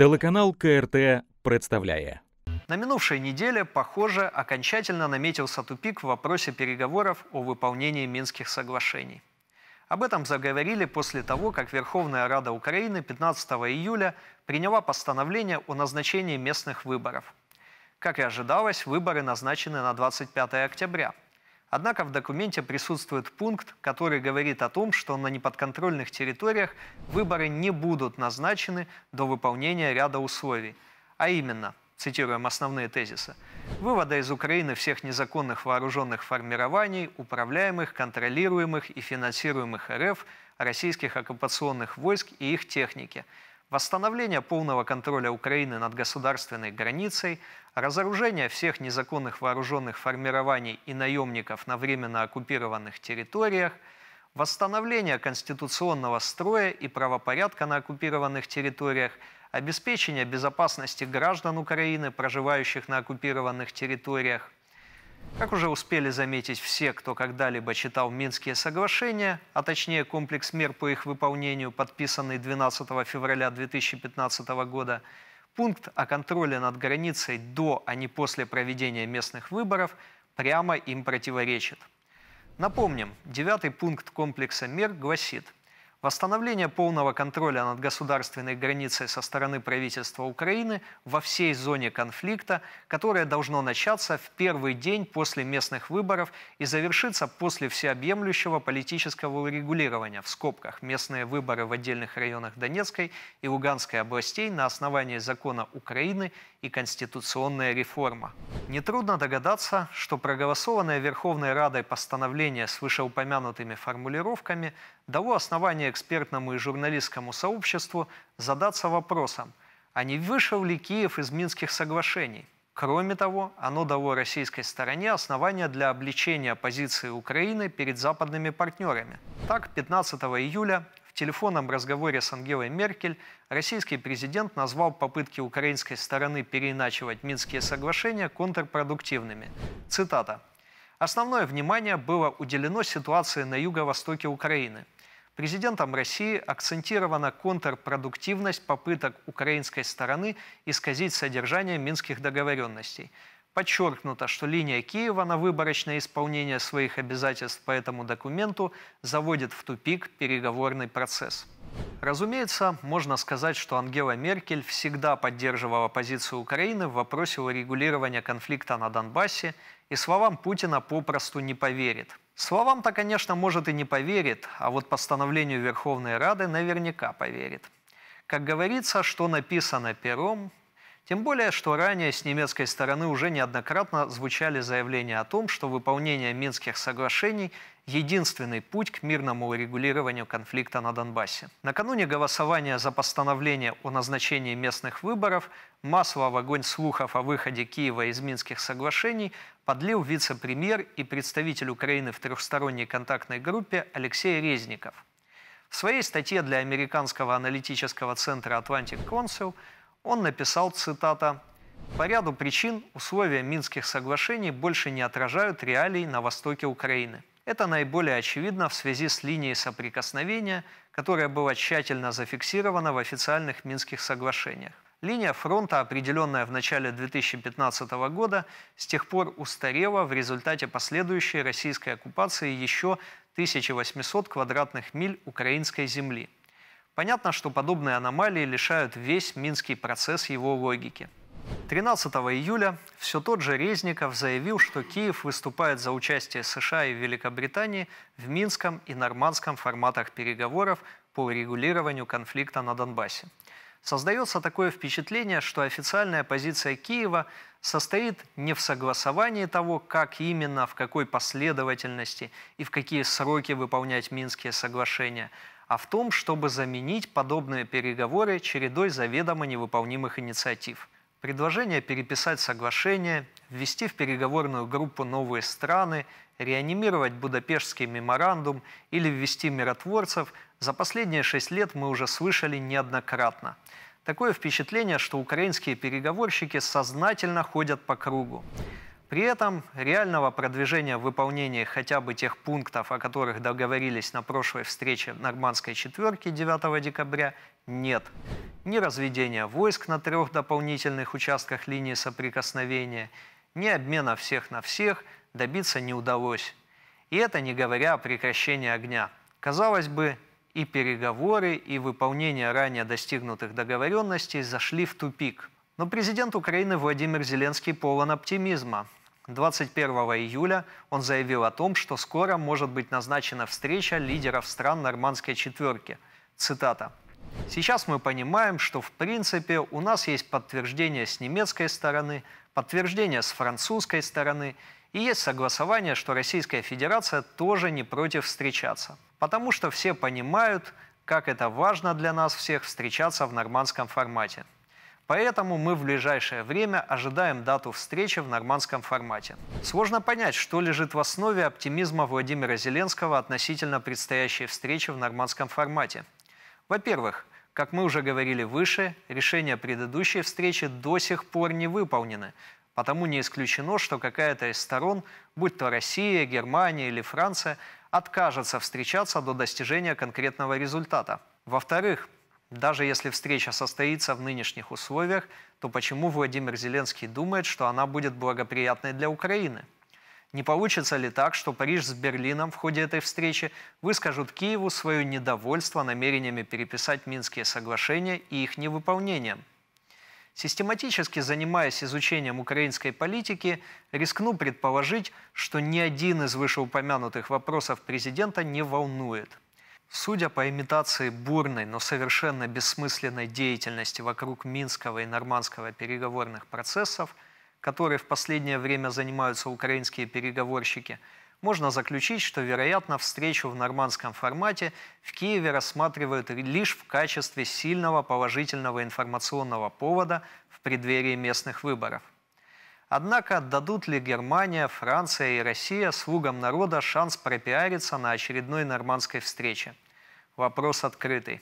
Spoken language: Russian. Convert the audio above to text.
Телеканал КРТ представляет. На минувшей неделе, похоже, окончательно наметился тупик в вопросе переговоров о выполнении Минских соглашений. Об этом заговорили после того, как Верховная Рада Украины 15 июля приняла постановление о назначении местных выборов. Как и ожидалось, выборы назначены на 25 октября – Однако в документе присутствует пункт, который говорит о том, что на неподконтрольных территориях выборы не будут назначены до выполнения ряда условий. А именно, цитируем основные тезисы, вывода из Украины всех незаконных вооруженных формирований, управляемых, контролируемых и финансируемых РФ, российских оккупационных войск и их техники – восстановление полного контроля Украины над государственной границей, разоружение всех незаконных вооруженных формирований и наемников на временно оккупированных территориях, восстановление конституционного строя и правопорядка на оккупированных территориях, обеспечение безопасности граждан Украины, проживающих на оккупированных территориях – как уже успели заметить все, кто когда-либо читал Минские соглашения, а точнее комплекс мер по их выполнению, подписанный 12 февраля 2015 года, пункт о контроле над границей до, а не после проведения местных выборов прямо им противоречит. Напомним, девятый пункт комплекса мер гласит – Восстановление полного контроля над государственной границей со стороны правительства Украины во всей зоне конфликта, которое должно начаться в первый день после местных выборов и завершиться после всеобъемлющего политического урегулирования в скобках местные выборы в отдельных районах Донецкой и Луганской областей на основании закона Украины и конституционная реформа. Нетрудно догадаться, что проголосованное Верховной Радой постановление с вышеупомянутыми формулировками – дало основание экспертному и журналистскому сообществу задаться вопросом, а не вышел ли Киев из Минских соглашений? Кроме того, оно дало российской стороне основания для обличения позиции Украины перед западными партнерами. Так, 15 июля в телефонном разговоре с Ангелой Меркель российский президент назвал попытки украинской стороны переиначивать Минские соглашения контрпродуктивными. Цитата. «Основное внимание было уделено ситуации на юго-востоке Украины – президентом России акцентирована контрпродуктивность попыток украинской стороны исказить содержание минских договоренностей. Подчеркнуто, что линия Киева на выборочное исполнение своих обязательств по этому документу заводит в тупик переговорный процесс. Разумеется, можно сказать, что Ангела Меркель всегда поддерживала позицию Украины в вопросе урегулирования конфликта на Донбассе и словам Путина попросту не поверит. Словам-то, конечно, может и не поверит, а вот постановлению Верховной Рады наверняка поверит. Как говорится, что написано пером, тем более, что ранее с немецкой стороны уже неоднократно звучали заявления о том, что выполнение Минских соглашений – единственный путь к мирному урегулированию конфликта на Донбассе. Накануне голосования за постановление о назначении местных выборов масло в огонь слухов о выходе Киева из Минских соглашений подлил вице-премьер и представитель Украины в трехсторонней контактной группе Алексей Резников. В своей статье для американского аналитического центра «Атлантик Консул» Он написал, цитата, «По ряду причин условия Минских соглашений больше не отражают реалий на востоке Украины. Это наиболее очевидно в связи с линией соприкосновения, которая была тщательно зафиксирована в официальных Минских соглашениях. Линия фронта, определенная в начале 2015 года, с тех пор устарела в результате последующей российской оккупации еще 1800 квадратных миль украинской земли – Понятно, что подобные аномалии лишают весь минский процесс его логики. 13 июля все тот же Резников заявил, что Киев выступает за участие США и Великобритании в минском и нормандском форматах переговоров по регулированию конфликта на Донбассе. Создается такое впечатление, что официальная позиция Киева состоит не в согласовании того, как именно, в какой последовательности и в какие сроки выполнять Минские соглашения, а в том, чтобы заменить подобные переговоры чередой заведомо невыполнимых инициатив. Предложение переписать соглашение, ввести в переговорную группу новые страны, реанимировать Будапештский меморандум или ввести миротворцев за последние шесть лет мы уже слышали неоднократно. Такое впечатление, что украинские переговорщики сознательно ходят по кругу. При этом реального продвижения в выполнении хотя бы тех пунктов, о которых договорились на прошлой встрече Нормандской четверки 9 декабря, нет. Ни разведения войск на трех дополнительных участках линии соприкосновения, ни обмена всех на всех добиться не удалось. И это не говоря о прекращении огня. Казалось бы, и переговоры, и выполнение ранее достигнутых договоренностей зашли в тупик. Но президент Украины Владимир Зеленский полон оптимизма. 21 июля он заявил о том, что скоро может быть назначена встреча лидеров стран Нормандской четверки. Цитата. Сейчас мы понимаем, что в принципе у нас есть подтверждение с немецкой стороны, подтверждение с французской стороны, и есть согласование, что Российская Федерация тоже не против встречаться. Потому что все понимают, как это важно для нас всех встречаться в нормандском формате. Поэтому мы в ближайшее время ожидаем дату встречи в нормандском формате. Сложно понять, что лежит в основе оптимизма Владимира Зеленского относительно предстоящей встречи в нормандском формате. Во-первых, как мы уже говорили выше, решения предыдущей встречи до сих пор не выполнены, потому не исключено, что какая-то из сторон, будь то Россия, Германия или Франция, откажется встречаться до достижения конкретного результата. Во-вторых, даже если встреча состоится в нынешних условиях, то почему Владимир Зеленский думает, что она будет благоприятной для Украины? Не получится ли так, что Париж с Берлином в ходе этой встречи выскажут Киеву свое недовольство намерениями переписать Минские соглашения и их невыполнением? Систематически занимаясь изучением украинской политики, рискну предположить, что ни один из вышеупомянутых вопросов президента не волнует – Судя по имитации бурной, но совершенно бессмысленной деятельности вокруг Минского и Нормандского переговорных процессов, которые в последнее время занимаются украинские переговорщики, можно заключить, что, вероятно, встречу в нормандском формате в Киеве рассматривают лишь в качестве сильного положительного информационного повода в преддверии местных выборов – Однако отдадут ли Германия, Франция и Россия слугам народа шанс пропиариться на очередной нормандской встрече? Вопрос открытый.